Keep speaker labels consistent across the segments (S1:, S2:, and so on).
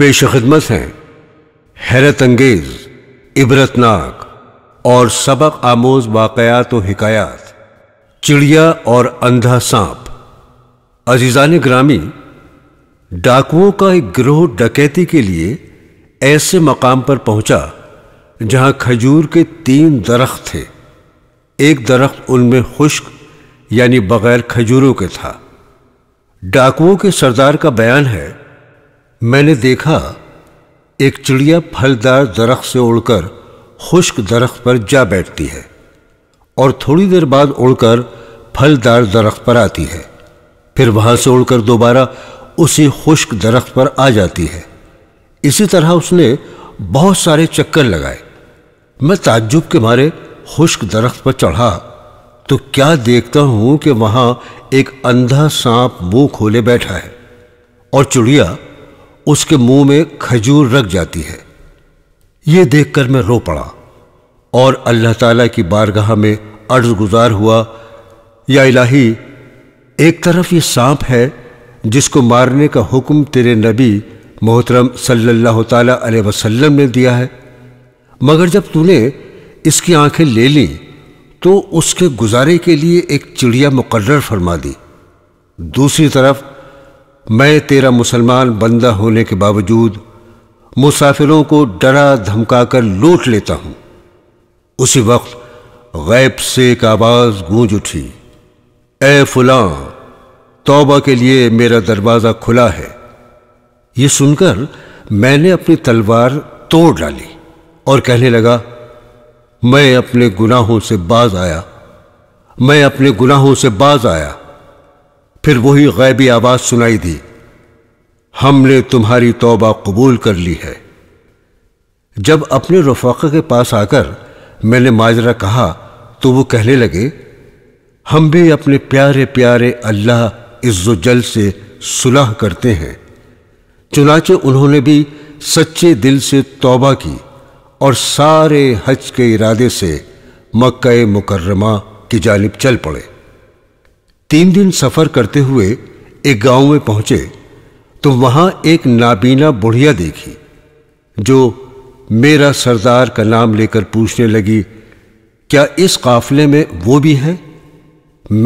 S1: पेश खिदमत हैं हैरत अंगेज इबरतनाक और सबक आमोज वाकयात व हिकायात चिड़िया और अंधा सांप अजीज़ान ग्रामी डाकुओं का एक ग्रोह डकैती के लिए ऐसे मकाम पर पहुंचा जहां खजूर के तीन दरख्त थे एक दरख्त उनमें खुश्क यानी बगैर खजूरों के था डाकुओं के सरदार का बयान है मैंने देखा एक चिड़िया फलदार दरख्त से उड़कर खुश्क दरख्त पर जा बैठती है और थोड़ी देर बाद उड़कर फलदार दरख्त पर आती है फिर वहाँ से उड़कर दोबारा उसी खुश्क दरख्त पर आ जाती है इसी तरह उसने बहुत सारे चक्कर लगाए मैं ताज्जुब के मारे खुश्क दरख्त पर चढ़ा तो क्या देखता हूँ कि वहाँ एक अंधा सांप मुंह खोले बैठा है और चिड़िया उसके मुंह में खजूर रख जाती है ये देखकर मैं रो पड़ा और अल्लाह ताला की बारगाह में अर्ज गुजार हुआ या इलाही एक तरफ ये सांप है जिसको मारने का हुक्म तेरे नबी मोहतरम सल्लल्लाहु ताला अलैहि वसल्लम ने दिया है मगर जब तूने इसकी आंखें ले ली तो उसके गुजारे के लिए एक चिड़िया मुकर्र फरमा दी दूसरी तरफ मैं तेरा मुसलमान बंदा होने के बावजूद मुसाफिरों को डरा धमका कर लूट लेता हूं उसी वक्त गैब से एक आवाज गूंज उठी ए फुला तौबा के लिए मेरा दरवाजा खुला है ये सुनकर मैंने अपनी तलवार तोड़ डाली और कहने लगा मैं अपने गुनाहों से बाज आया मैं अपने गुनाहों से बाज आया फिर वही गैबी आवाज सुनाई दी हमने तुम्हारी तौबा कबूल कर ली है जब अपने रफाक के पास आकर मैंने माजरा कहा तो वो कहने लगे हम भी अपने प्यारे प्यारे अल्लाह इज्जल से सुलह करते हैं चुनाचे उन्होंने भी सच्चे दिल से तौबा की और सारे हज के इरादे से मक्का मुकर्रमा की जानब चल पड़े तीन दिन सफर करते हुए एक गांव में पहुंचे तो वहां एक नाबीना बुढ़िया देखी जो मेरा सरदार का नाम लेकर पूछने लगी क्या इस काफले में वो भी है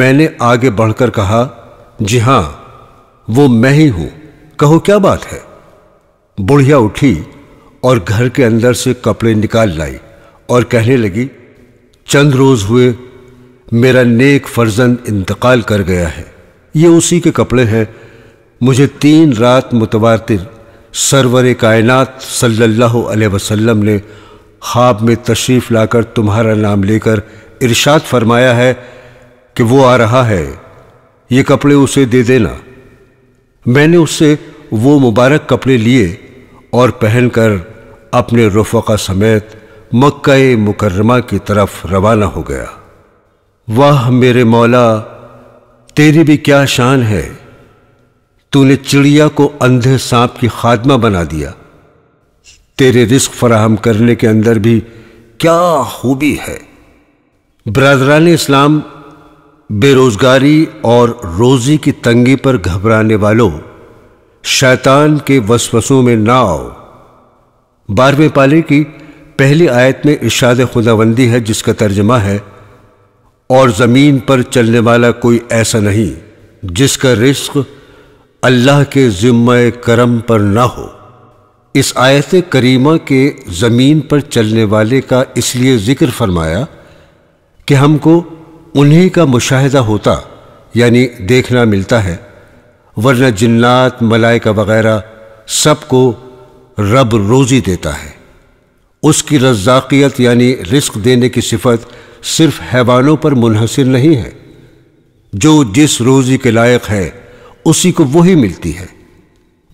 S1: मैंने आगे बढ़कर कहा जी हां वो मैं ही हूं कहो क्या बात है बुढ़िया उठी और घर के अंदर से कपड़े निकाल लाई और कहने लगी चंद रोज हुए मेरा नेक फर्जंद इंतकाल कर गया है ये उसी के कपड़े हैं मुझे तीन रात मुतवार सरवर कायनत सल्लल्लाहु अलैहि वसल्लम ने ख्वाब में तशरीफ़ लाकर तुम्हारा नाम लेकर इरशाद फरमाया है कि वो आ रहा है ये कपड़े उसे दे देना मैंने उससे वो मुबारक कपड़े लिए और पहनकर अपने रफ़ा समेत मक्का मुकर्रमा की तरफ रवाना हो गया वाह मेरे मौला तेरी भी क्या शान है तूने चिड़िया को अंधे सांप की खादमा बना दिया तेरे रिस्क फराहम करने के अंदर भी क्या खूबी है बरदरान इस्लाम बेरोजगारी और रोजी की तंगी पर घबराने वालों शैतान के वसवसों में ना आओ बारहवें पाले की पहली आयत में इशाद खुदाबंदी है जिसका तर्जमा है और ज़मीन पर चलने वाला कोई ऐसा नहीं जिसका रिस्क अल्लाह के ज़िम्मे करम पर ना हो इस आयत करीमा के ज़मीन पर चलने वाले का इसलिए ज़िक्र फरमाया कि हमको उन्हीं का मुशाहिदा होता यानी देखना मिलता है वरना जिन्नात मलाइका वगैरह सबको रब रोज़ी देता है उसकी रजाकियत यानी रिस्क देने की सिफत सिर्फ हैवानों पर मुनहसर नहीं है जो जिस रोजी के लायक है उसी को वही मिलती है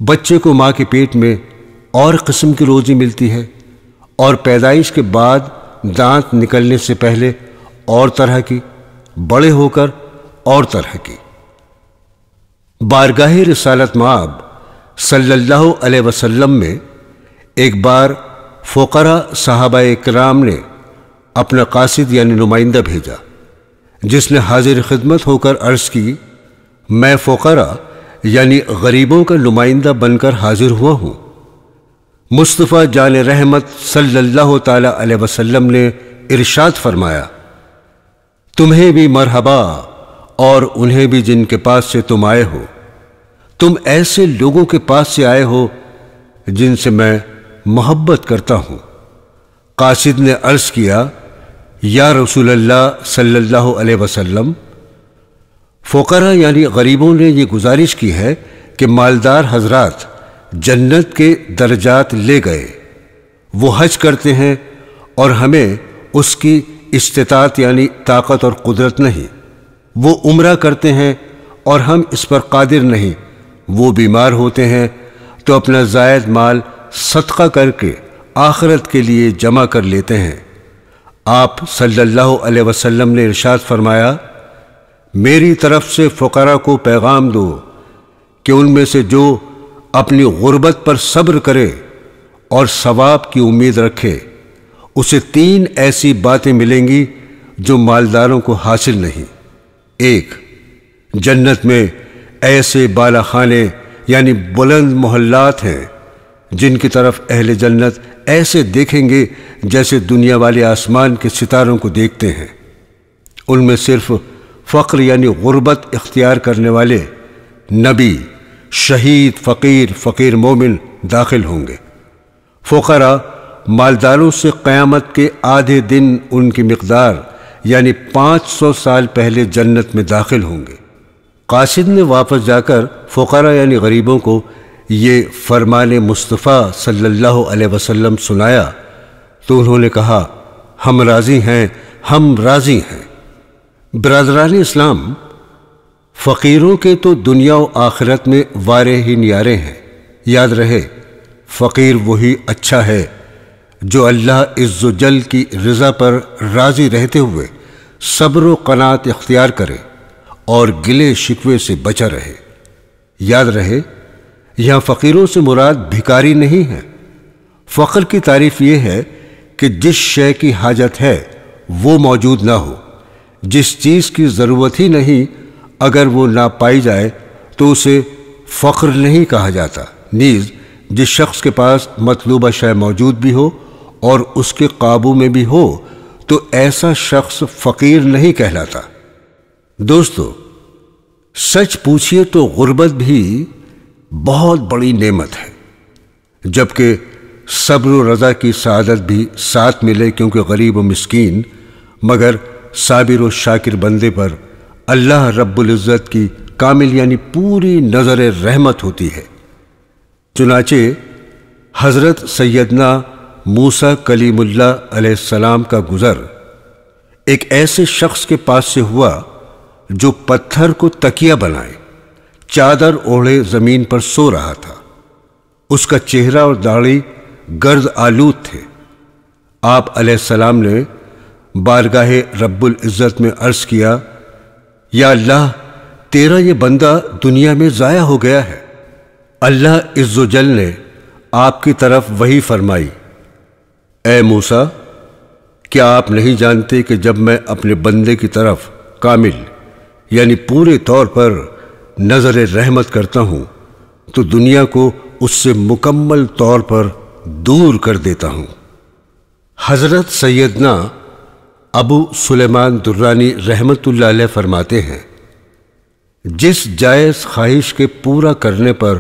S1: बच्चे को माँ के पेट में और किस्म की रोजी मिलती है और पैदाइश के बाद दांत निकलने से पहले और तरह की बड़े होकर और तरह की बारगाह रसालत माब सल्लल्लाहु अलैहि वसल्लम में एक बार फ़ोकरा साहबा कराम ने अपना कासिद यानी नुमाइंदा भेजा जिसने हाजिर खिदमत होकर अर्ज की मैं फोकरा यानी गरीबों का नुमाइंदा बनकर हाजिर हुआ हूँ मुस्तफ़ा जान रहमत सल्लल्लाहु अलैहि वसल्लम ने इरशाद फरमाया तुम्हें भी मरहबा और उन्हें भी जिनके पास से तुम आए हो तुम ऐसे लोगों के पास से आए हो जिनसे मैं मोहब्बत करता हूँ कासिद ने अर्ज किया या रसूलल्लाह सल्लल्लाहु अलैहि वसल्लम फ़ोकरा यानी गरीबों ने ये गुजारिश की है कि मालदार हजरात जन्नत के दर्जात ले गए वो हज करते हैं और हमें उसकी इस्तात यानी ताकत और कुदरत नहीं वो उम्र करते हैं और हम इस पर कादिर नहीं वो बीमार होते हैं तो अपना जायद माल सदका करके आखरत के लिए जमा कर लेते हैं आप सल्लल्लाहु अलैहि वसल्लम ने इरशाद फरमाया मेरी तरफ से फ़करा को पैगाम दो कि उनमें से जो अपनी गुर्बत पर सब्र करे और सवाब की उम्मीद रखे उसे तीन ऐसी बातें मिलेंगी जो मालदारों को हासिल नहीं एक जन्नत में ऐसे बाला खाने यानी बुलंद मोहल्लात हैं जिनकी तरफ अहल जन्नत ऐसे देखेंगे जैसे दुनिया वाले आसमान के सितारों को देखते हैं उनमें सिर्फ फ़ख्र यानी गुर्बत इख्तियार करने वाले नबी शहीद फ़कीर फ़कीर मोमिन दाखिल होंगे फ़रा मालदारों से क़्यामत के आधे दिन उनकी मकदार यानी 500 साल पहले जन्नत में दाखिल होंगे कासिद ने वापस जाकर फ़रा यानी गरीबों को ये फरमान मुस्तफ़ा सल्लल्लाहु अलैहि वसल्लम सुनाया तो उन्होंने कहा हम राज़ी हैं हम राज़ी हैं बरदरान इस्लाम फ़कीरों के तो दुनिया और आखिरत में वारे ही नियारे हैं याद रहे फ़कीर वही अच्छा है जो अल्लाह जल की रज़ा पर राज़ी रहते हुए सब्र कनात इख्तियार करे और गिले शिकवे से बचा रहे याद रहे यह फ़कीरों से मुराद भिकारी नहीं है फ़ख्र की तारीफ यह है कि जिस शय की हाजत है वो मौजूद ना हो जिस चीज़ की ज़रूरत ही नहीं अगर वो ना पाई जाए तो उसे फ़ख्र नहीं कहा जाता नीज़ जिस शख्स के पास मतलूबा शय मौजूद भी हो और उसके काबू में भी हो तो ऐसा शख्स फ़कीर नहीं कहलाता दोस्तों सच पूछिए तो गुर्बत भी बहुत बड़ी नेमत है जबकि सब्र रज़ा की सदत भी साथ मिले क्योंकि गरीब व मस्किन मगर साबिर व शाकिर बंदे पर अल्लाह रब्ज़त की कामिल यानी पूरी नज़र रहमत होती है चुनाचे हज़रत सैदना मूसा कलीमुल्लाम का गुज़र एक ऐसे शख्स के पास से हुआ जो पत्थर को तकिया बनाए चादर ओढ़े जमीन पर सो रहा था उसका चेहरा और दाढ़ी गर्द आलूद थे आप सलाम ने बारगाह रब्बुल इज़्ज़त में अर्ज़ किया या अल्लाह तेरा ये बंदा दुनिया में ज़ाया हो गया है अल्लाह इज़्ज़ोजल ने आपकी तरफ वही फरमाई ए मूसा क्या आप नहीं जानते कि जब मैं अपने बंदे की तरफ कामिल यानी पूरे तौर पर नज़र रहमत करता हूँ तो दुनिया को उससे मुकम्मल तौर पर दूर कर देता हूँ हज़रत सैदना अबू सुलेमान दुर्रानी रहमतुल्ल फरमाते हैं जिस जायज़ ख्वाहिश के पूरा करने पर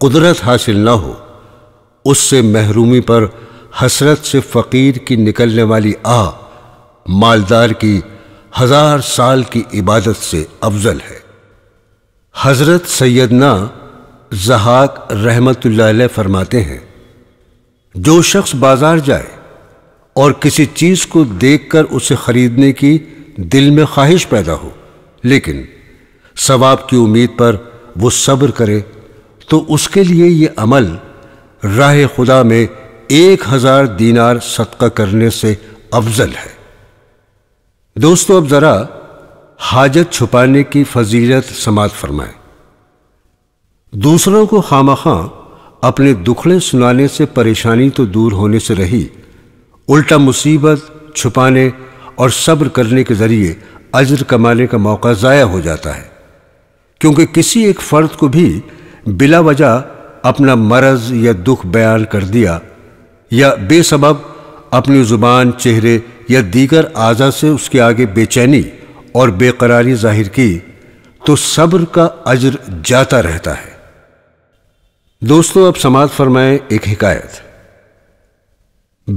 S1: कुदरत हासिल ना हो उससे महरूमी पर हसरत से फ़कीर की निकलने वाली आ मालदार की हज़ार साल की इबादत से अफजल है हज़रत सैदना जहाक रहमतुल्लाह फरमाते हैं जो शख्स बाज़ार जाए और किसी चीज़ को देखकर उसे ख़रीदने की दिल में ख्वाहिश पैदा हो लेकिन सवाब की उम्मीद पर वो सब्र करे तो उसके लिए ये अमल राह खुदा में एक हज़ार दीनार सदका करने से अफजल है दोस्तों अब ज़रा हाजत छुपाने की फजीलत समात फरमाए दूसरों को खाम खां अपने दुखड़े सुनाने से परेशानी तो दूर होने से रही उल्टा मुसीबत छुपाने और सब्र करने के ज़रिए अजर कमाने का मौका ज़ाया हो जाता है क्योंकि किसी एक फ़र्द को भी बिला वजह अपना मरज या दुख बयान कर दिया या बेसब अपनी ज़ुबान चेहरे या दीगर आज़ा से उसके आगे बेचैनी और बेकरारी जाहिर की तो सब्र का अज्र जाता रहता है दोस्तों अब समाज फरमाए एक हिकायत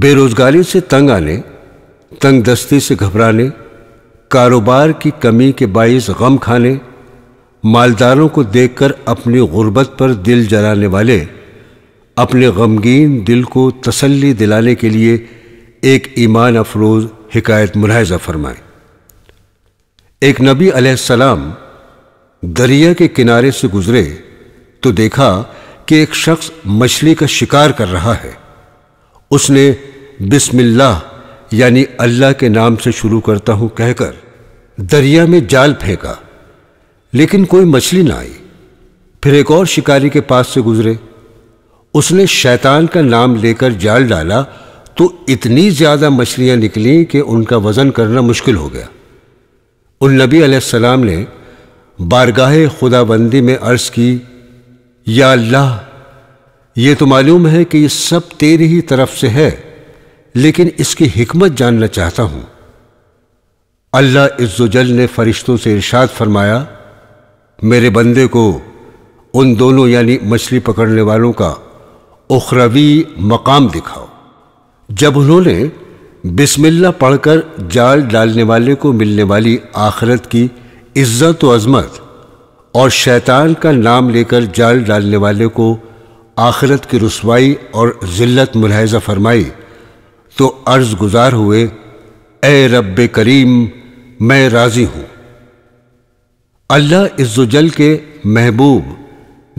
S1: बेरोजगारी से तंग आने तंग दस्ती से घबराने कारोबार की कमी के बायस गम खाने मालदारों को देखकर अपनी गुर्बत पर दिल जलाने वाले अपने गमगीन दिल को तसल्ली दिलाने के लिए एक ईमान अफरोज हिकायत मुलायजा फरमाएं एक नबी अलैहिस्सलाम दरिया के किनारे से गुजरे तो देखा कि एक शख्स मछली का शिकार कर रहा है उसने बिस्मिल्लाह यानी अल्लाह के नाम से शुरू करता हूं कहकर दरिया में जाल फेंका लेकिन कोई मछली ना आई फिर एक और शिकारी के पास से गुजरे उसने शैतान का नाम लेकर जाल डाला तो इतनी ज़्यादा मछलियाँ निकली कि उनका वज़न करना मुश्किल हो गया उन नबी आसमाम ने बारगाह खुदाबंदी में अर्ज़ की या अल्लाह ये तो मालूम है कि ये सब तेरी ही तरफ से है लेकिन इसकी हमत जानना चाहता हूं अल्लाह इज्जुजल ने फरिश्तों से इरशाद फरमाया मेरे बंदे को उन दोनों यानी मछली पकड़ने वालों का उखरवी मकाम दिखाओ जब उन्होंने बिस्मिल्ला पढ़कर जाल डालने वाले को मिलने वाली आखरत की इज्जत व अजमत और शैतान का नाम लेकर जाल डालने वाले को आखरत की रसवाई और ज़िल्लत मुलहजा फरमाई तो अर्ज गुजार हुए ए रब करीम मैं राज़ी हूँ अल्लाह इज़्ज़ल के महबूब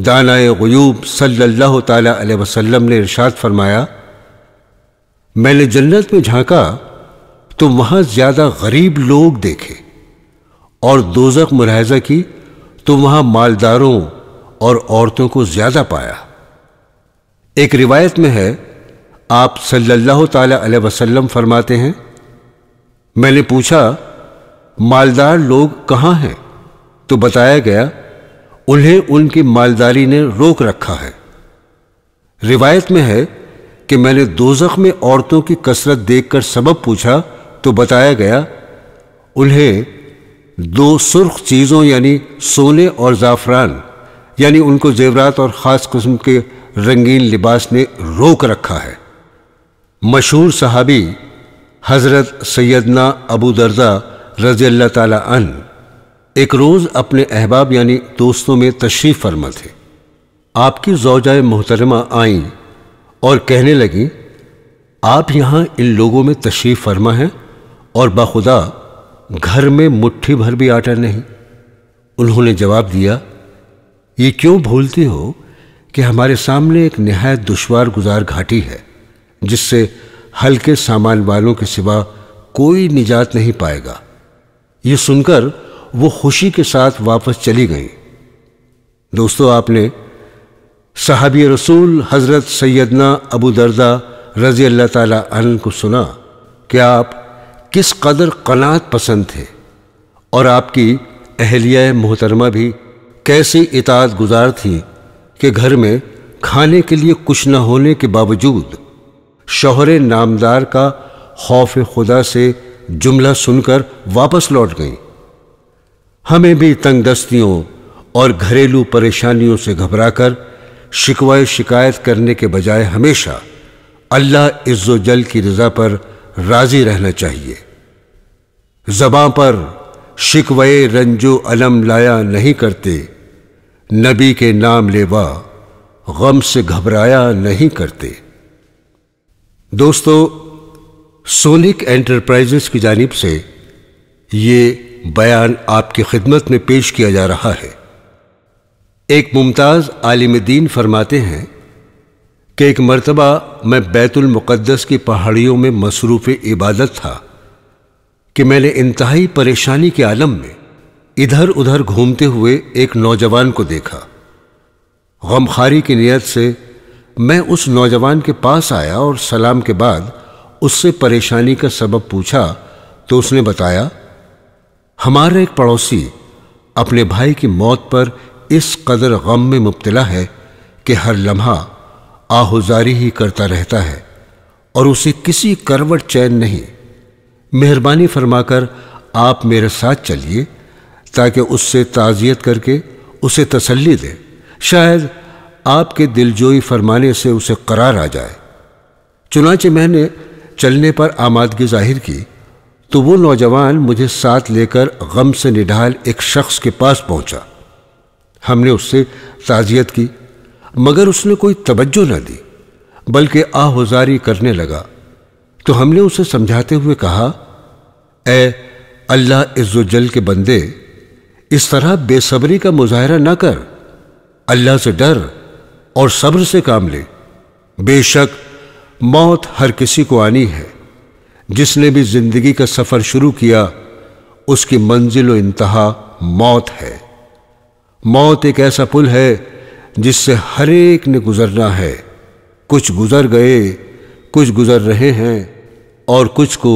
S1: दाना गयूब सल्लल्लाहु अलैहि वसल्लम ने इरशाद फरमाया मैंने जन्नत में झांका तो वहां ज्यादा गरीब लोग देखे और दोजक मुलाहजा की तो वहां मालदारों और औरतों को ज्यादा पाया एक रिवायत में है आप सल्लल्लाहु अलैहि वसल्लम फरमाते हैं मैंने पूछा मालदार लोग कहाँ हैं तो बताया गया उन्हें उनकी मालदारी ने रोक रखा है रिवायत में है कि मैंने दोजख में औरतों की कसरत देखकर सबब पूछा तो बताया गया उन्हें दो सुर्ख चीज़ों यानी सोने और ज़ाफ़रान यानी उनको जेवरात और ख़ास कस्म के रंगीन लिबास ने रोक रखा है मशहूर सहाबी हज़रत सैदना अबू दर्जा रज़ी अल्लाह तन एक रोज़ अपने अहबाब यानी दोस्तों में तशरीफ़ फरमा थे आपकी जोजाए मोहतरमा आईं और कहने लगी आप यहाँ इन लोगों में तशरीफ़ फरमा है और बाखुदा घर में मुट्ठी भर भी आटा नहीं उन्होंने जवाब दिया ये क्यों भूलती हो कि हमारे सामने एक नहायत दुशवार गुजार घाटी है जिससे हल्के सामान वालों के सिवा कोई निजात नहीं पाएगा ये सुनकर वो खुशी के साथ वापस चली गई दोस्तों आपने सहाबी रसूल हज़रत सैदना अबू दर्दा रज़ी अल्लाह तन को सुना कि आप किस कदर कनात पसंद थे और आपकी अहलिया मोहतरमा भी कैसी इताद गुजार थी कि घर में खाने के लिए कुछ न होने के बावजूद शोहर नामदार का खौफ खुदा से जुमला सुनकर वापस लौट गई हमें भी तंग दस्तियों और घरेलू परेशानियों से घबराकर शिकवाए शिकायत करने के बजाय हमेशा अल्लाह जल की रजा पर राजी रहना चाहिए जबां पर शिकवाए रंजो अलम लाया नहीं करते नबी के नाम लेवा गम से घबराया नहीं करते दोस्तों सोनिक एंटरप्राइजेस की जानिब से ये बयान आपकी खिदमत में पेश किया जा रहा है एक मुमताज़ आलिम दीन फरमाते हैं कि एक मरतबा मैं बैतुलमक़दस की पहाड़ियों में मसरूफ़ इबादत था कि मैंने इंतहाई परेशानी के आलम में इधर उधर घूमते हुए एक नौजवान को देखा गमखारी की नीयत से मैं उस नौजवान के पास आया और सलाम के बाद उससे परेशानी का सबब पूछा तो उसने बताया हमारा एक पड़ोसी अपने भाई की मौत पर इस कदर गम में मुबतला है कि हर लम्हा आहुजारी ही करता रहता है और उसे किसी करवट चैन नहीं मेहरबानी फरमाकर आप मेरे साथ चलिए ताकि उससे ताज़ियत करके उसे तसल्ली दे शायद आपके दिलजोई फरमाने से उसे करार आ जाए चुनाचे मैंने चलने पर आमादगी जाहिर की तो वो नौजवान मुझे साथ लेकर गम से निढाल एक शख्स के पास पहुंचा हमने उससे ताजियत की मगर उसने कोई तवज्जो न दी बल्कि आहुजारी करने लगा तो हमने उसे समझाते हुए कहा ए अल्लाह इज्जल के बंदे इस तरह बेसब्री का मुजाहरा ना कर अल्लाह से डर और सब्र से काम ले बेशक मौत हर किसी को आनी है जिसने भी जिंदगी का सफ़र शुरू किया उसकी मंजिल व इंतहा मौत है मौत एक ऐसा पुल है जिससे हर एक ने गुजरना है कुछ गुजर गए कुछ गुजर रहे हैं और कुछ को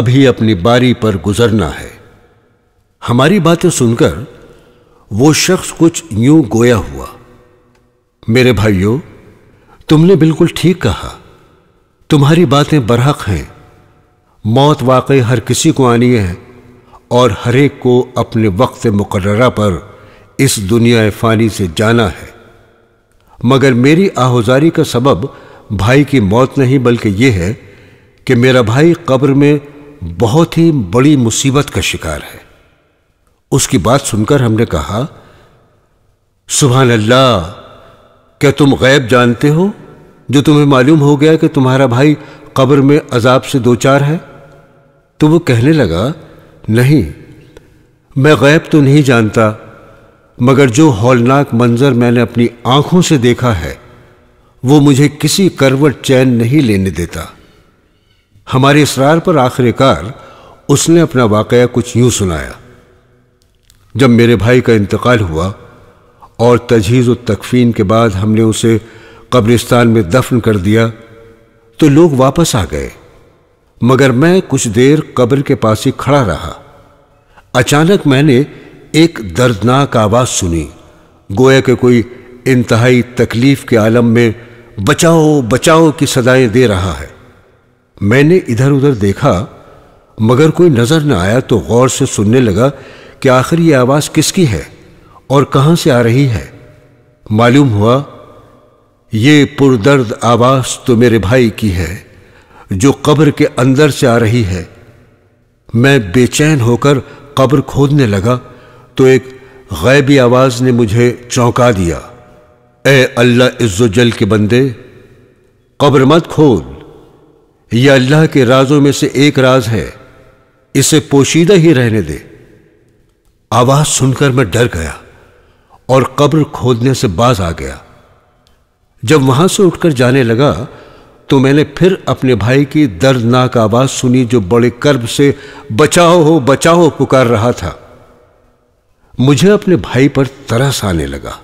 S1: अभी अपनी बारी पर गुजरना है हमारी बातें सुनकर वो शख्स कुछ यूं गोया हुआ मेरे भाइयों तुमने बिल्कुल ठीक कहा तुम्हारी बातें बरहक हैं मौत वाकई हर किसी को आनी है और हरेक को अपने वक्त मुकर्रा पर इस दुनिया फानी से जाना है मगर मेरी आहुजारी का सबब भाई की मौत नहीं बल्कि यह है कि मेरा भाई कब्र में बहुत ही बड़ी मुसीबत का शिकार है उसकी बात सुनकर हमने कहा सुबह अल्लाह क्या तुम गैब जानते हो जो तुम्हें मालूम हो गया कि तुम्हारा भाई कब्र में अजाब से दो चार है तो वो कहने लगा नहीं मैं गैब तो नहीं जानता मगर जो हौलनाक मंजर मैंने अपनी आंखों से देखा है वो मुझे किसी करवट चैन नहीं लेने देता हमारे इसरार पर आखिरकार उसने अपना वाकया कुछ यूं सुनाया जब मेरे भाई का इंतकाल हुआ और तजीज और तकफीन के बाद हमने उसे कब्रिस्तान में दफन कर दिया तो लोग वापस आ गए मगर मैं कुछ देर कब्र के पास ही खड़ा रहा अचानक मैंने एक दर्दनाक आवाज सुनी गोया के कोई इंतहाई तकलीफ के आलम में बचाओ बचाओ की सदाएं दे रहा है मैंने इधर उधर देखा मगर कोई नज़र न आया तो गौर से सुनने लगा कि आखिर यह आवाज़ किसकी है और कहां से आ रही है मालूम हुआ ये पुरदर्द आवाज़ तो मेरे भाई की है जो कब्र के अंदर से आ रही है मैं बेचैन होकर कब्र खोदने लगा तो एक गैबी आवाज ने मुझे चौंका दिया ए अल्लाह इज्जल के बंदे कब्र मत खोल यह अल्लाह के राजों में से एक राज है इसे पोशीदा ही रहने दे आवाज सुनकर मैं डर गया और कब्र खोदने से बाज आ गया जब वहां से उठकर जाने लगा तो मैंने फिर अपने भाई की दर्दनाक आवाज सुनी जो बड़े कर्ब से बचाओ हो बचाओ पुकार रहा था मुझे अपने भाई पर तरस आने लगा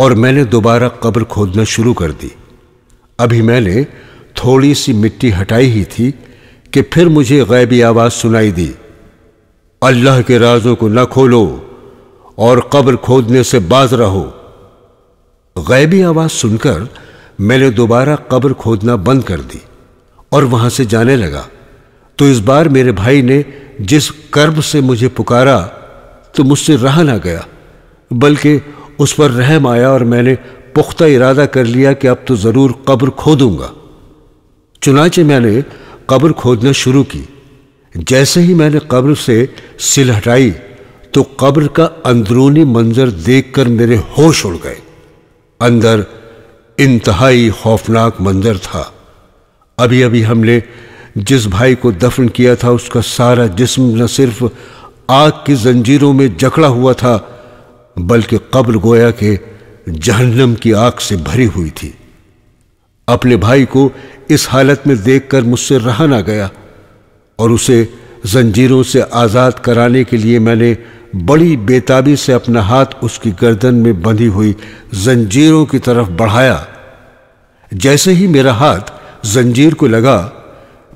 S1: और मैंने दोबारा कब्र खोदना शुरू कर दी अभी मैंने थोड़ी सी मिट्टी हटाई ही थी कि फिर मुझे गैबी आवाज़ सुनाई दी अल्लाह के राजों को न खोलो और कब्र खोदने से बाज रहो गैबी आवाज़ सुनकर मैंने दोबारा कब्र खोदना बंद कर दी और वहां से जाने लगा तो इस बार मेरे भाई ने जिस कर्ब से मुझे पुकारा तो मुझसे रहा ना गया बल्कि उस पर रहम आया और मैंने पुख्ता इरादा कर लिया कि अब तो ज़रूर कब्र खोदूंगा चुनाचे मैंने कब्र खोदना शुरू की जैसे ही मैंने कब्र से सिल हटाई तो कब्र का अंदरूनी मंजर देखकर मेरे होश उड़ गए अंदर इंतहाई खौफनाक मंजर था अभी अभी हमने जिस भाई को दफन किया था उसका सारा जिस्म न सिर्फ आग की जंजीरों में जकड़ा हुआ था बल्कि कब्र गोया के जहन्नम की आग से भरी हुई थी अपने भाई को इस हालत में देखकर मुझसे रहा ना गया और उसे जंजीरों से आज़ाद कराने के लिए मैंने बड़ी बेताबी से अपना हाथ उसकी गर्दन में बंधी हुई जंजीरों की तरफ बढ़ाया जैसे ही मेरा हाथ जंजीर को लगा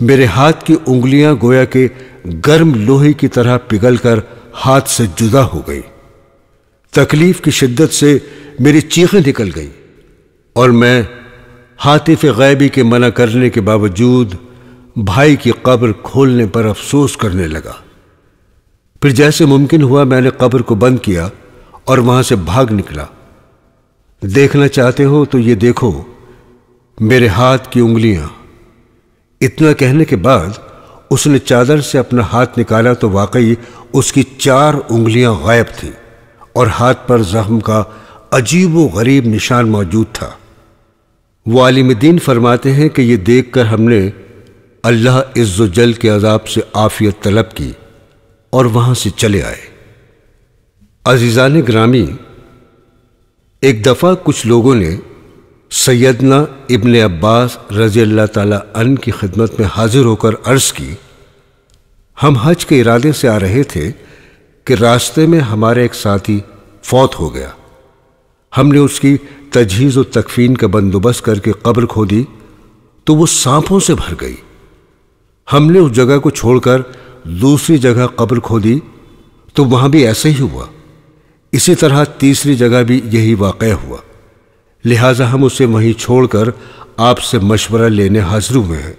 S1: मेरे हाथ की उंगलियां गोया के गर्म लोहे की तरह पिघलकर हाथ से जुदा हो गई तकलीफ की शिद्दत से मेरी चीखें निकल गई और मैं हातिफ गैबी के मना करने के बावजूद भाई की कब्र खोलने पर अफसोस करने लगा फिर जैसे मुमकिन हुआ मैंने कब्र को बंद किया और वहां से भाग निकला देखना चाहते हो तो ये देखो मेरे हाथ की उंगलियां इतना कहने के बाद उसने चादर से अपना हाथ निकाला तो वाकई उसकी चार उंगलियां गायब थीं और हाथ पर जख्म का अजीब व गरीब निशान मौजूद था वो आलिमदीन फरमाते हैं कि ये देख कर हमने अल्लाह इज़्ज़ल के अजाब से आफियत तलब की और वहाँ से चले आए ने ग्रामी एक दफ़ा कुछ लोगों ने सैदना इबन अब्बास रज़ी अल्लाह तन की खिदमत में हाजिर होकर अर्ज़ की हम हज के इरादे से आ रहे थे कि रास्ते में हमारे एक साथी फौत हो गया हमने उसकी तजहीज़ और तकफीन का बंदोबस्त करके कब्र खोदी तो वो सांपों से भर गई हमने उस जगह को छोड़कर दूसरी जगह कब्र खोदी तो वहाँ भी ऐसे ही हुआ इसी तरह तीसरी जगह भी यही वाक़ हुआ लिहाजा हम उसे वहीं छोड़कर आपसे मशवरा लेने हाजिर में हैं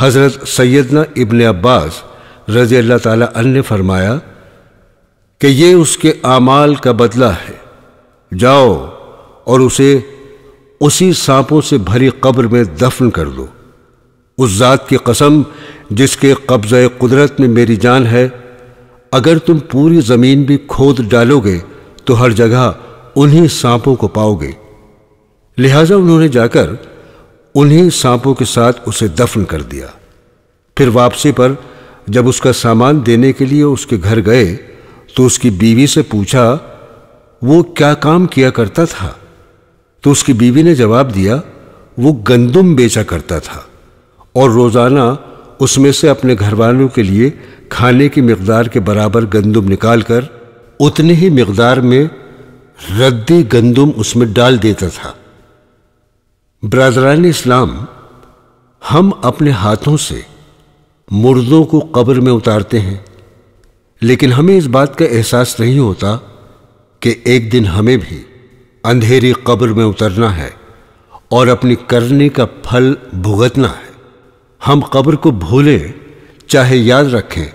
S1: हज़रत सैदना इबन अब्बास रज़ी अल्लाह ताली ने फरमाया कि ये उसके आमाल का बदला है जाओ और उसे उसी सांपों से भरी कब्र में दफन कर दो उस ज़ात की कसम जिसके कब्ज़े कुदरत में मेरी जान है अगर तुम पूरी ज़मीन भी खोद डालोगे तो हर जगह उन्हीं सांपों को पाओगे लिहाजा उन्होंने जाकर उन्हीं सांपों के साथ उसे दफन कर दिया फिर वापसी पर जब उसका सामान देने के लिए उसके घर गए तो उसकी बीवी से पूछा वो क्या काम किया करता था तो उसकी बीवी ने जवाब दिया वो गंदुम बेचा करता था और रोज़ाना उसमें से अपने घर वालों के लिए खाने की मकदार के बराबर गंदुम निकाल कर उतनी ही मकदार में रद्दी गंदुम उसमें डाल देता था ब्रादरान इस्लाम हम अपने हाथों से मुर्दों को कब्र में उतारते हैं लेकिन हमें इस बात का एहसास नहीं होता कि एक दिन हमें भी अंधेरी कब्र में उतरना है और अपनी करने का फल भुगतना है हम कब्र को भूलें चाहे याद रखें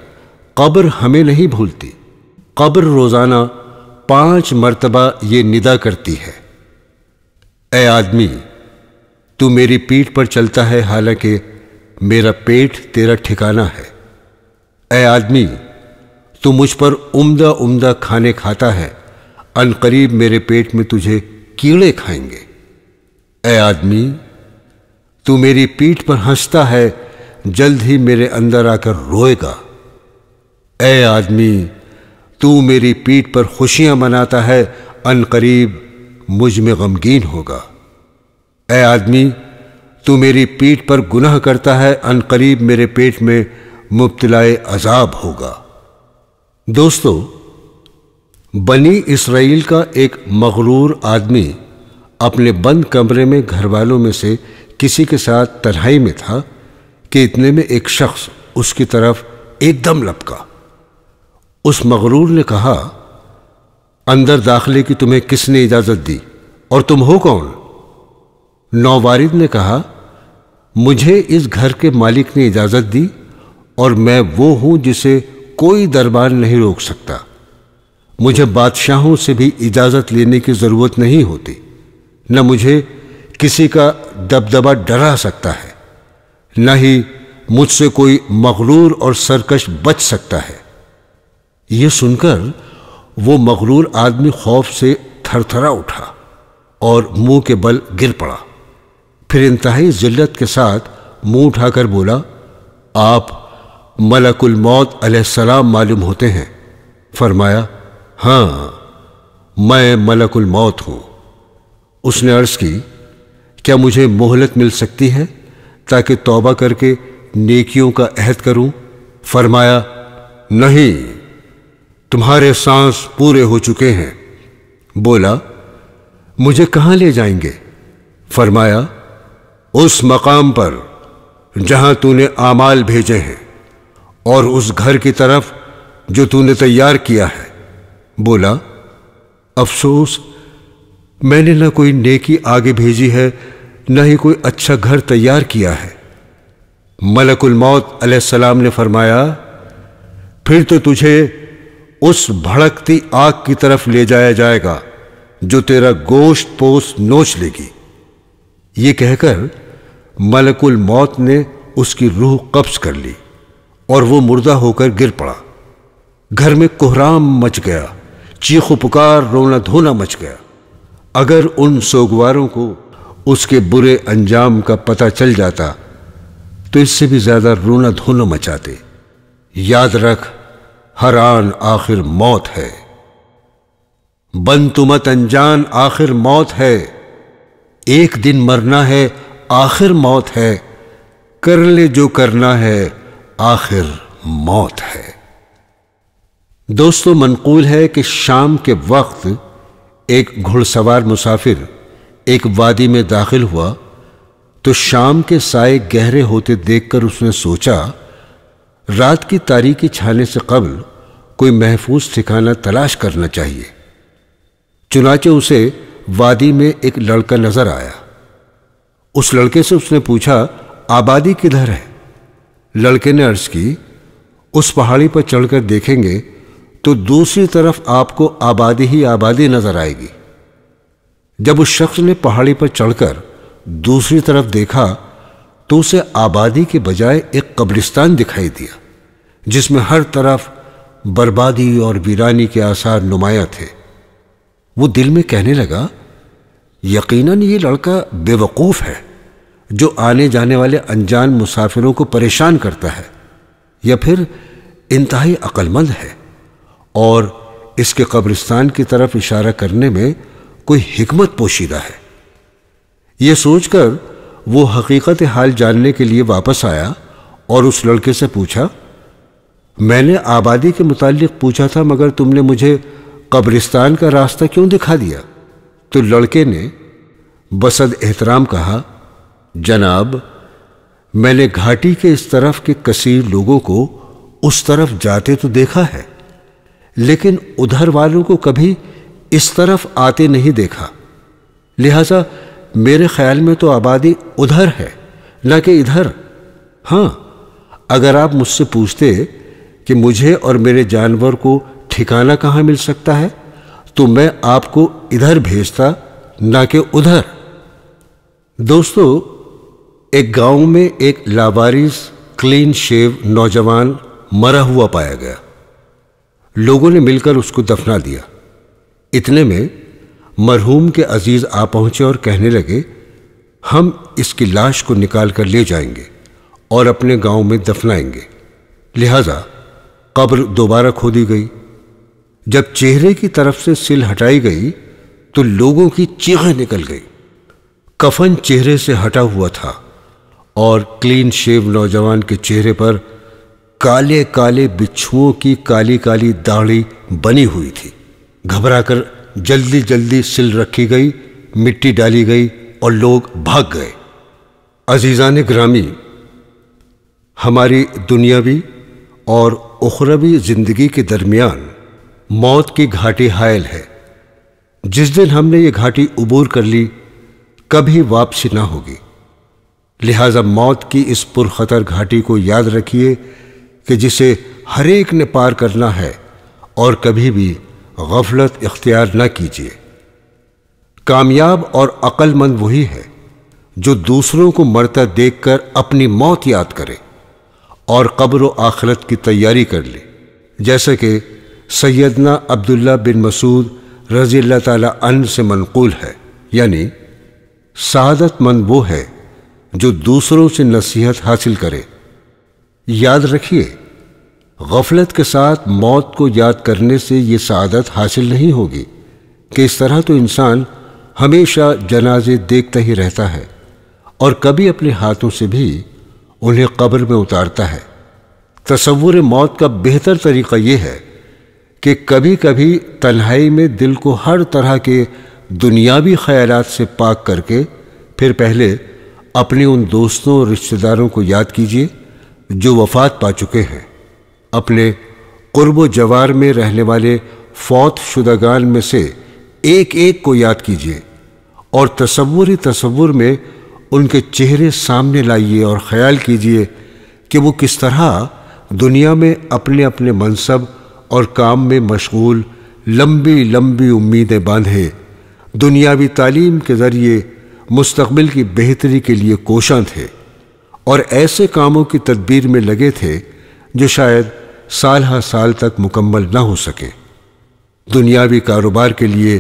S1: कब्र हमें नहीं भूलती कब्र रोज़ाना पांच मर्तबा ये निदा करती है ए आदमी तू मेरी पीठ पर चलता है हालांकि मेरा पेट तेरा ठिकाना है ए आदमी तू मुझ पर उम्दा उम्दा खाने खाता है अनकरीब मेरे पेट में तुझे कीड़े खाएंगे ए आदमी तू मेरी पीठ पर हंसता है जल्द ही मेरे अंदर आकर रोएगा ए आदमी तू मेरी पीठ पर खुशियां मनाता है अन करीब मुझ में गमगीन होगा ए आदमी तू मेरी पीठ पर गुनाह करता है अन करीब मेरे पेट में मुबतलाए अजाब होगा दोस्तों बनी इसराइल का एक मगरूर आदमी अपने बंद कमरे में घर वालों में से किसी के साथ तन्हाई में था कि इतने में एक शख्स उसकी तरफ एकदम लपका उस मगरूर ने कहा अंदर दाखिले की तुम्हें किसने इजाजत दी और तुम हो कौन नौवारिद ने कहा मुझे इस घर के मालिक ने इजाजत दी और मैं वो हूं जिसे कोई दरबार नहीं रोक सकता मुझे बादशाहों से भी इजाजत लेने की जरूरत नहीं होती न मुझे किसी का दबदबा डरा सकता है न ही मुझसे कोई मगरूर और सरकश बच सकता है ये सुनकर वो मगरूर आदमी खौफ से थरथरा उठा और मुंह के बल गिर पड़ा फिर इंतहाई जिल्लत के साथ मुंह उठाकर बोला आप मलकुल मौत अलैहिस्सलाम मालूम होते हैं फरमाया हाँ मैं मलकुल मौत हूँ उसने अर्ज की क्या मुझे मोहलत मिल सकती है ताकि तौबा करके नेकियों का अहद करूं फरमाया नहीं तुम्हारे सांस पूरे हो चुके हैं बोला मुझे कहां ले जाएंगे फरमाया उस मकाम पर जहां तूने आमाल भेजे हैं और उस घर की तरफ जो तूने तैयार किया है बोला अफसोस मैंने ना कोई नेकी आगे भेजी है ना ही कोई अच्छा घर तैयार किया है मलकुल मौत अलैहिस्सलाम ने फरमाया फिर तो तुझे उस भड़कती आग की तरफ ले जाया जाएगा जो तेरा गोश्त पोस नोच लेगी ये कहकर मलकुल मौत ने उसकी रूह कब्ज कर ली और वो मुर्दा होकर गिर पड़ा घर में कोहराम मच गया चीखो पुकार रोना धोना मच गया अगर उन सोगवारों को उसके बुरे अंजाम का पता चल जाता तो इससे भी ज्यादा रोना धोना मचाते याद रख हरान आखिर मौत है बन तुमत अनजान आखिर मौत है एक दिन मरना है आखिर मौत है कर ले जो करना है आखिर मौत है दोस्तों मनकूल है कि शाम के वक्त एक घुड़सवार मुसाफिर एक वादी में दाखिल हुआ तो शाम के साय गहरे होते देखकर उसने सोचा रात की तारीखी छाने से कबल कोई महफूज ठिकाना तलाश करना चाहिए चुनाचे उसे वादी में एक लड़का नजर आया उस लड़के से उसने पूछा आबादी किधर है लड़के ने अर्ज की उस पहाड़ी पर चढ़कर देखेंगे तो दूसरी तरफ आपको आबादी ही आबादी नजर आएगी जब उस शख्स ने पहाड़ी पर चढ़कर दूसरी तरफ देखा तो उसे आबादी के बजाय एक कब्रिस्तान दिखाई दिया जिसमें हर तरफ बर्बादी और वीरानी के आसार नुमाया थे वो दिल में कहने लगा यकीनन ये लड़का बेवकूफ़ है जो आने जाने वाले अनजान मुसाफिरों को परेशान करता है या फिर इंतहाई अक्लमंद है और इसके कब्रिस्तान की तरफ इशारा करने में कोई हमत पोशीदा है यह सोचकर वो हकीकत हाल जानने के लिए वापस आया और उस लड़के से पूछा मैंने आबादी के मुतालिक पूछा था मगर तुमने मुझे कब्रिस्तान का रास्ता क्यों दिखा दिया तो लड़के ने बसद एहतराम कहा जनाब मैंने घाटी के इस तरफ के कसीर लोगों को उस तरफ जाते तो देखा है लेकिन उधर वालों को कभी इस तरफ आते नहीं देखा लिहाजा मेरे ख्याल में तो आबादी उधर है न कि इधर हाँ अगर आप मुझसे पूछते कि मुझे और मेरे जानवर को ठिकाना कहाँ मिल सकता है तो मैं आपको इधर भेजता ना कि उधर दोस्तों एक गांव में एक लावारिस क्लीन शेव नौजवान मरा हुआ पाया गया लोगों ने मिलकर उसको दफना दिया इतने में मरहूम के अजीज आ पहुंचे और कहने लगे हम इसकी लाश को निकाल कर ले जाएंगे और अपने गांव में दफनाएंगे लिहाजा कब्र दोबारा खोदी गई जब चेहरे की तरफ से सिल हटाई गई तो लोगों की चीखें निकल गई कफन चेहरे से हटा हुआ था और क्लीन शेव नौजवान के चेहरे पर काले काले बिच्छुओं की काली काली दाढ़ी बनी हुई थी घबराकर जल्दी जल्दी सिल रखी गई मिट्टी डाली गई और लोग भाग गए अजीजा ग्रामी हमारी दुनियावी और उखरवी ज़िंदगी के दरमियान मौत की घाटी हायल है जिस दिन हमने ये घाटी उबूर कर ली कभी वापसी ना होगी लिहाजा मौत की इस पुरखतर घाटी को याद रखिए कि जिसे हर एक ने पार करना है और कभी भी गफलत इख्तियार न कीजिए कामयाब और अक्लमंद वही है जो दूसरों को मरता देखकर अपनी मौत याद करे और कब्र आखरत की तैयारी कर ले जैसे कि सैदना अब्दुल्ला बिन मसूद रजी अल्लाह अन से मनकूल है यानी शहादतमंद वो है जो दूसरों से नसीहत हासिल करे याद रखिए गफलत के साथ मौत को याद करने से ये सआदत हासिल नहीं होगी कि इस तरह तो इंसान हमेशा जनाजे देखता ही रहता है और कभी अपने हाथों से भी उन्हें कब्र में उतारता है तस्वुर मौत का बेहतर तरीका यह है कि कभी कभी तन्हाई में दिल को हर तरह के दुनियावी ख्यालात से पाक करके फिर पहले अपने उन दोस्तों और रिश्तेदारों को याद कीजिए जो वफात पा चुके हैं अपने कुर्ब जवार में रहने वाले फौत शुदागान में से एक एक को याद कीजिए और तस्वुर तस्वुर में उनके चेहरे सामने लाइए और ख्याल कीजिए कि वो किस तरह दुनिया में अपने अपने मनसब और काम में मशगूल लंबी लंबी उम्मीदें बांधे दुनियावी तालीम के ज़रिए मुस्तबिल की बेहतरी के लिए कोशां थे और ऐसे कामों की तदबीर में लगे थे जो शायद साल हा साल तक मुकम्मल ना हो सके दुनियावी कारोबार के लिए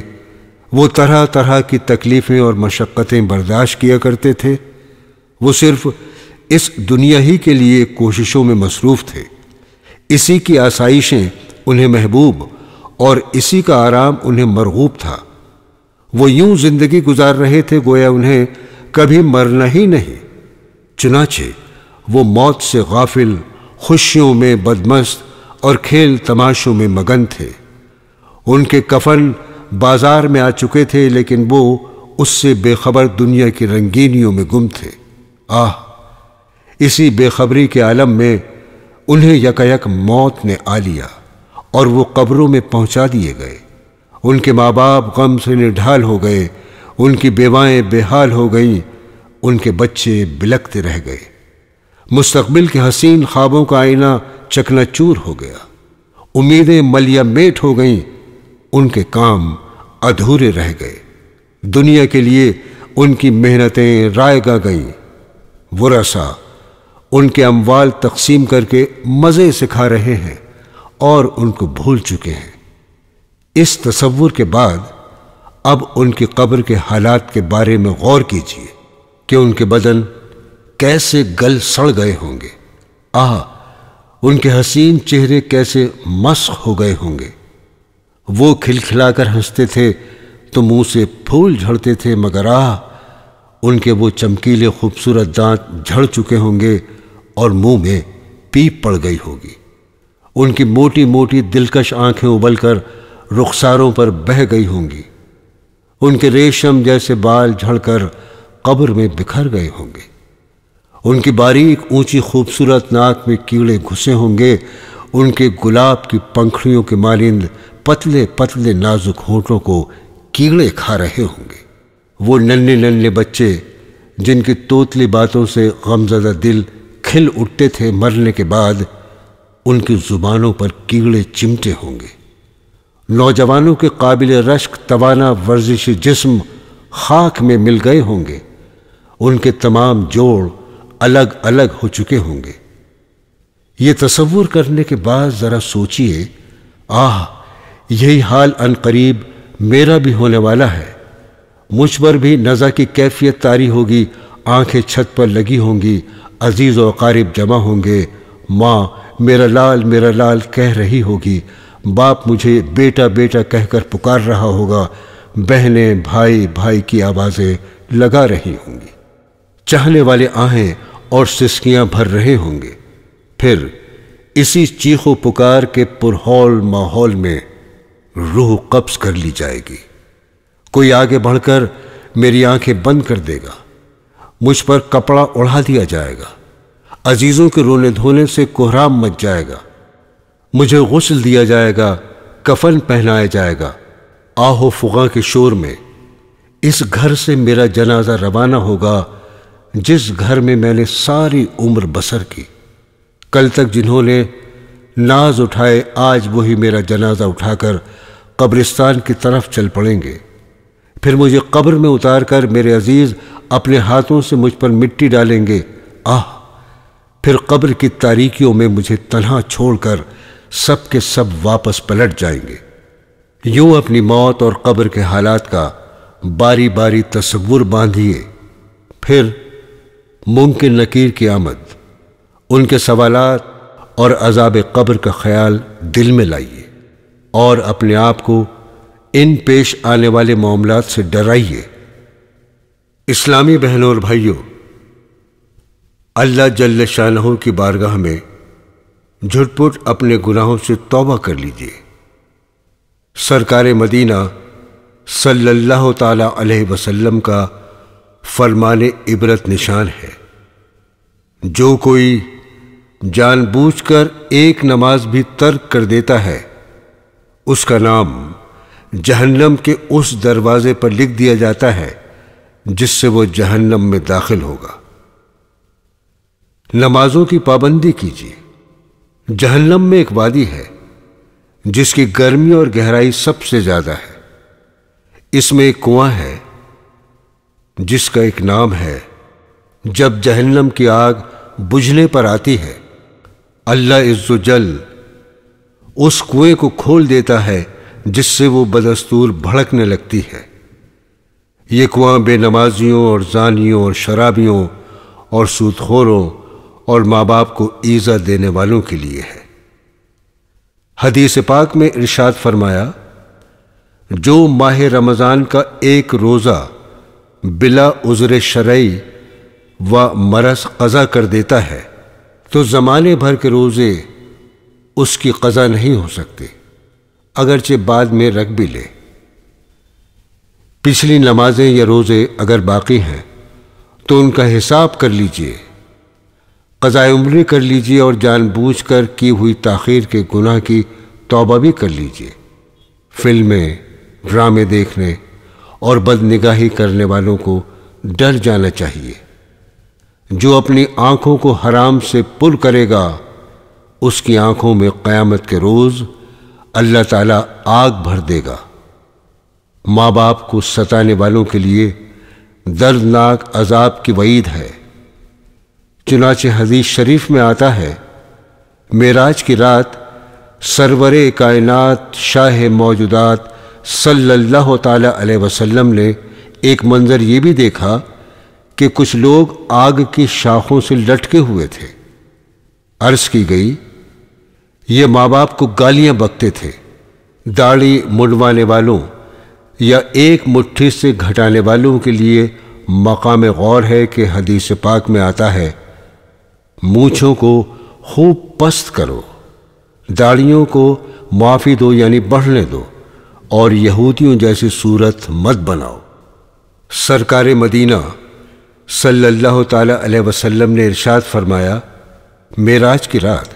S1: वो तरह तरह की तकलीफ़ें और मशक्क़तें बर्दाश्त किया करते थे वो सिर्फ़ इस दुनिया ही के लिए कोशिशों में मसरूफ़ थे इसी की आसाइशें उन्हें महबूब और इसी का आराम उन्हें मरगूब था वो यूं ज़िंदगी गुजार रहे थे गोया उन्हें कभी मरना ही नहीं चुनाचे वो मौत से गाफिल खुशियों में बदमस्त और खेल तमाशों में मगन थे उनके कफन बाजार में आ चुके थे लेकिन वो उससे बेखबर दुनिया की रंगीनियों में गुम थे आह इसी बेखबरी के आलम में उन्हें यकायक मौत ने आ लिया और वो कब्रों में पहुंचा दिए गए उनके माँ बाप गम से निढाल हो गए उनकी बेवाएं बेहाल हो गईं उनके बच्चे बिलकते रह गए मुस्तबिल के हसीन ख्वाबों का आईना चकनाचूर हो गया उम्मीदें मलिया मेट हो गईं उनके काम अधूरे रह गए दुनिया के लिए उनकी मेहनतें राय गा गईं वसा उनके अमवाल तकसीम करके मज़े सिखा रहे हैं और उनको भूल चुके हैं इस तस्वुर के बाद अब उनकी कब्र के हालात के बारे में गौर कीजिए कि उनके बदन कैसे गल सड़ गए होंगे आह उनके हसीन चेहरे कैसे मस्क हो गए होंगे वो खिलखिलाकर हंसते थे तो मुंह से फूल झड़ते थे मगर आह उनके वो चमकीले खूबसूरत दांत झड़ चुके होंगे और मुंह में पीप पड़ गई होगी उनकी मोटी मोटी दिलकश आंखें उबलकर रुखसारों पर बह गई होंगी उनके रेशम जैसे बाल झड़कर कब्र में बिखर गए होंगे उनकी बारीक ऊंची खूबसूरत नाक में कीड़े घुसे होंगे उनके गुलाब की पंखड़ियों के मानंद पतले पतले नाजुक होठों को कीड़े खा रहे होंगे वो नन्हे नन्हे बच्चे जिनकी तोतली बातों से गमजदा दिल खिल उठते थे मरने के बाद उनकी जुबानों पर कीड़े चिमटे होंगे नौजवानों के काबिल रश्क तवाना वर्जिश जिस्म खाक में मिल गए होंगे उनके तमाम जोड़ अलग अलग हो चुके होंगे ये तस्वूर करने के बाद ज़रा सोचिए आह यही हाल अन करीब मेरा भी होने वाला है मुझ पर भी नज़ा की कैफियत तारी होगी आंखें छत पर लगी होंगी अजीज़ और अकारीब जमा होंगे माँ मेरा लाल मेरा लाल कह रही होगी बाप मुझे बेटा बेटा कहकर पुकार रहा होगा बहनें भाई भाई की आवाज़ें लगा रही होंगी चाहने वाले आहें और सिस्कियां भर रहे होंगे फिर इसी चीखो पुकार के पुरहौल माहौल में रूह कब्ज कर ली जाएगी कोई आगे बढ़कर मेरी आंखें बंद कर देगा मुझ पर कपड़ा उड़ा दिया जाएगा अजीज़ों के रोने धोने से कोहराम मच जाएगा मुझे गुसल दिया जाएगा कफन पहनाया जाएगा आहो फुगा के शोर में इस घर से मेरा जनाजा रवाना होगा जिस घर में मैंने सारी उम्र बसर की कल तक जिन्होंने नाज उठाए आज वही मेरा जनाजा उठाकर कब्रिस्तान की तरफ चल पड़ेंगे फिर मुझे कब्र में उतार कर मेरे अजीज़ अपने हाथों से मुझ पर मिट्टी डालेंगे आह फिर कब्र की तारीकियों में मुझे तनहा छोड़कर सब के सब वापस पलट जाएंगे यूं अपनी मौत और कब्र के हालात का बारी बारी तस्वुर बांधिए फिर मुमकिन नकीर की आमद उनके सवालात और अजाब कब्र का ख्याल दिल में लाइए और अपने आप को इन पेश आने वाले मामला से डराइए इस्लामी बहनों और भाइयों अल्लाह जल्ल शाहू की बारगाह में झुटपुट अपने गुनाहों से तौबा कर लीजिए सरकार मदीना सल्लल्लाहु ताला अलैहि वसल्लम का फरमान इबरत निशान है जो कोई जानबूझकर एक नमाज भी तर्क कर देता है उसका नाम जहन्नम के उस दरवाजे पर लिख दिया जाता है जिससे वो जहन्नम में दाखिल होगा नमाजों की पाबंदी कीजिए जहन्नम में एक वादी है जिसकी गर्मी और गहराई सबसे ज्यादा है इसमें एक कुआं है जिसका एक नाम है जब जहन्नम की आग बुझने पर आती है अल्लाह इज्जुजल उस कुएं को खोल देता है जिससे वो बदस्तूर भड़कने लगती है ये कुआं बेनमाजियों और जानियों और शराबियों और सूदखोरों और माँ बाप को ईज़ा देने वालों के लिए है हदीस पाक में इरशाद फरमाया जो माह रमज़ान का एक रोज़ा बिला उज़र शरई व मरस कज़ा कर देता है तो ज़माने भर के रोज़े उसकी कज़ा नहीं हो सकते अगरचे बाद में रख भी ले पिछली नमाजें या रोज़े अगर बाकी हैं तो उनका हिसाब कर लीजिए कज़ाए उम्र कर लीजिए और जानबूझ कर की हुई ताखीर के गुनाह की तौबा भी कर लीजिए फिल्में ड्रामे देखने और बदनिगाही करने वालों को डर जाना चाहिए जो अपनी आंखों को हराम से पुल करेगा उसकी आंखों में क़यामत के रोज़ अल्लाह ताला आग भर देगा माँ बाप को सताने वालों के लिए दर्दनाक अजाब की वईद है चुनाचे हदीस शरीफ में आता है मेराज की रात सरवरे कायनात शाह मौजूदात सल्लल्लाहु अलैहि वसल्लम ने एक मंज़र ये भी देखा कि कुछ लोग आग की शाखों से लटके हुए थे अर्ज की गई ये माँ बाप को गालियां बकते थे दाढ़ी मुडवाने वालों या एक मुट्ठी से घटाने वालों के लिए मकाम गौर है कि हदीस पाक में आता है मूछों को खूब पस्त करो दाढ़ियों को माफ़ी दो यानी बढ़ने दो और यहूदियों जैसी सूरत मत बनाओ सरकार मदीना सल्लल्लाहु अलैहि वसल्लम ने इरशाद फरमाया मेराज की रात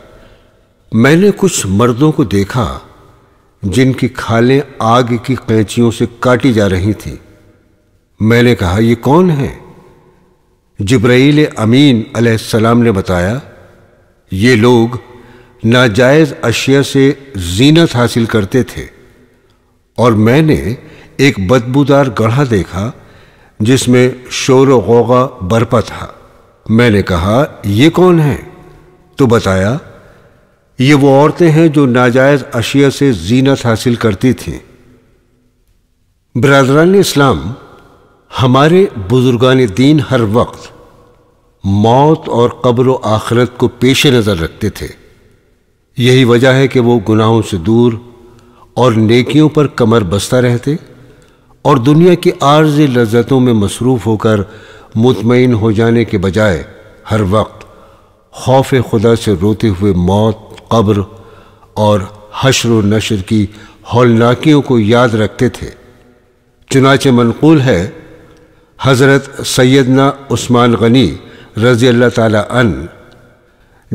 S1: मैंने कुछ मर्दों को देखा जिनकी खालें आग की कैंचियों से काटी जा रही थी मैंने कहा ये कौन है जब्रैल अमीन अलैहिस्सलाम ने बताया ये लोग नाजायज़ अशिया से जीनत हासिल करते थे और मैंने एक बदबूदार गढ़ा देखा जिसमें शोर गोगा बरपा था मैंने कहा ये कौन है तो बताया ये वो औरतें हैं जो नाजायज़ अशिया से जीनत हासिल करती थीं बरदरान इस्लाम हमारे बुजुर्गान दीन हर वक्त मौत और कब्र आखरत को पेश नज़र रखते थे यही वजह है कि वो गुनाहों से दूर और नेकियों पर कमर बस्ता रहते और दुनिया की आर्ज लज्जतों में मसरूफ़ होकर मुतमिन हो जाने के बजाय हर वक्त खौफ खुदा से रोते हुए मौत कब्र और हशर नशर की हौलनाकियों को याद रखते थे चुनाच मनकूल है हज़रत सैदना उस्मान गनी रज़ी अल्लाह तब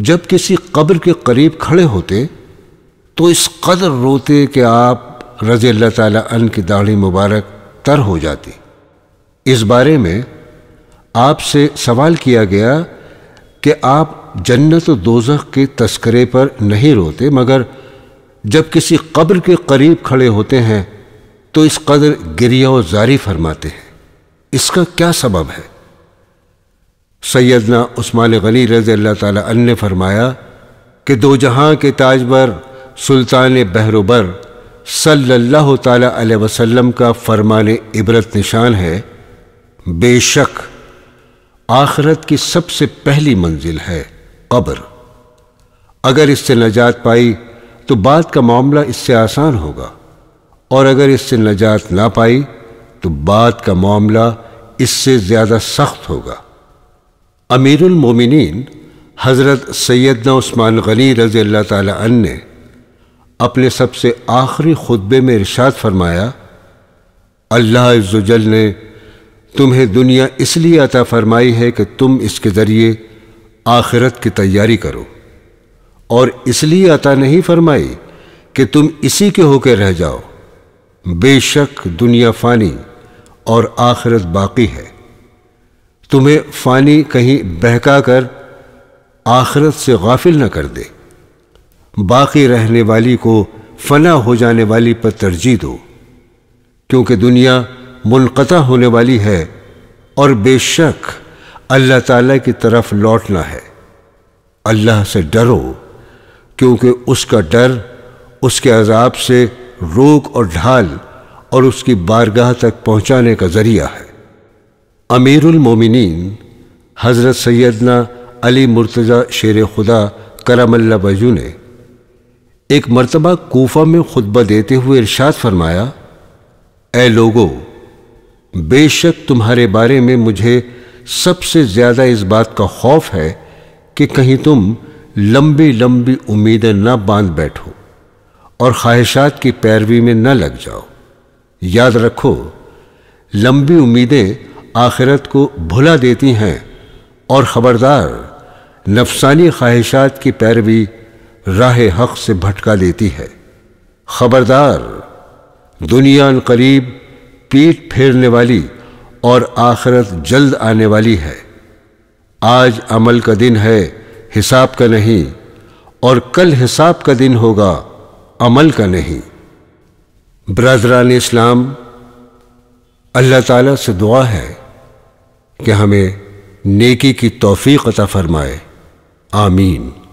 S1: जब किसी कब्र के करीब खड़े होते तो इस कदर रोते कि आप रज़ी अल्लाह अन की दाढ़ी मुबारक तर हो जाती इस बारे में आपसे सवाल किया गया कि आप जन्नत दोजख के तस्करे पर नहीं रोते मगर जब किसी कब्र के करीब खड़े होते हैं तो इस कदर गिरिया जारी फरमाते हैं इसका क्या सबब है सैदना उस्मान गनी रज़ी अल्लाह ताली ने फरमाया कि दो जहाँ के ताजबर सुल्तान बहरुबर सल्लल्लाहु ताला अलैहि वसल्लम का फरमान इबरत निशान है बेशक आखरत की सबसे पहली मंजिल है कब्र अगर इससे नजात पाई तो बाद का मामला इससे आसान होगा और अगर इससे नजात ना पाई तो बाद का मामला इससे ज़्यादा सख्त होगा मोमिनीन हज़रत सैदना उस्मान गनी रज़ी अल्लाह ताला ने अपने सबसे आखिरी खुतबे में इर्शाद फरमाया अल्लाह इज़्ज़ल ने तुम्हें दुनिया इसलिए अता फरमाई है कि तुम इसके ज़रिए आखिरत की तैयारी करो और इसलिए अता नहीं फरमाई कि तुम इसी के होकर रह जाओ बेशक दुनिया फ़ानी और आखिरत बाकी है तुम्हें फ़ानी कहीं बहका कर आखिरत से गाफिल न कर दे बाकी रहने वाली को फना हो जाने वाली पर तरजीह दो क्योंकि दुनिया मुनक़ा होने वाली है और बेशक अल्लाह ताला की तरफ लौटना है अल्लाह से डरो क्योंकि उसका डर उसके अजाब से रोक और ढाल और उसकी बारगाह तक पहुंचाने का जरिया है अमीरुल मोमिनीन हज़रत सैदना अली मुर्तज़ा शेर खुदा करमल्ला बजू ने एक मरतबा कोफा में खुतबा देते हुए इरशाद फरमाया ए लोगो बेशक तुम्हारे बारे में मुझे सबसे ज़्यादा इस बात का खौफ है कि कहीं तुम लंबी लंबी उम्मीदें न बांध बैठो और ख्वाहिशात की पैरवी में न लग जाओ याद रखो लंबी उम्मीदें आखिरत को भुला देती हैं और ख़बरदार नफसानी ख्वाहिशात की पैरवी राह हक से भटका लेती है खबरदार दुनिया करीब पीठ फेरने वाली और आखरत जल्द आने वाली है आज अमल का दिन है हिसाब का नहीं और कल हिसाब का दिन होगा अमल का नहीं ब्रदरान इस्लाम अल्लाह ताला से दुआ है कि हमें नेकी की तोफी अता फरमाए आमीन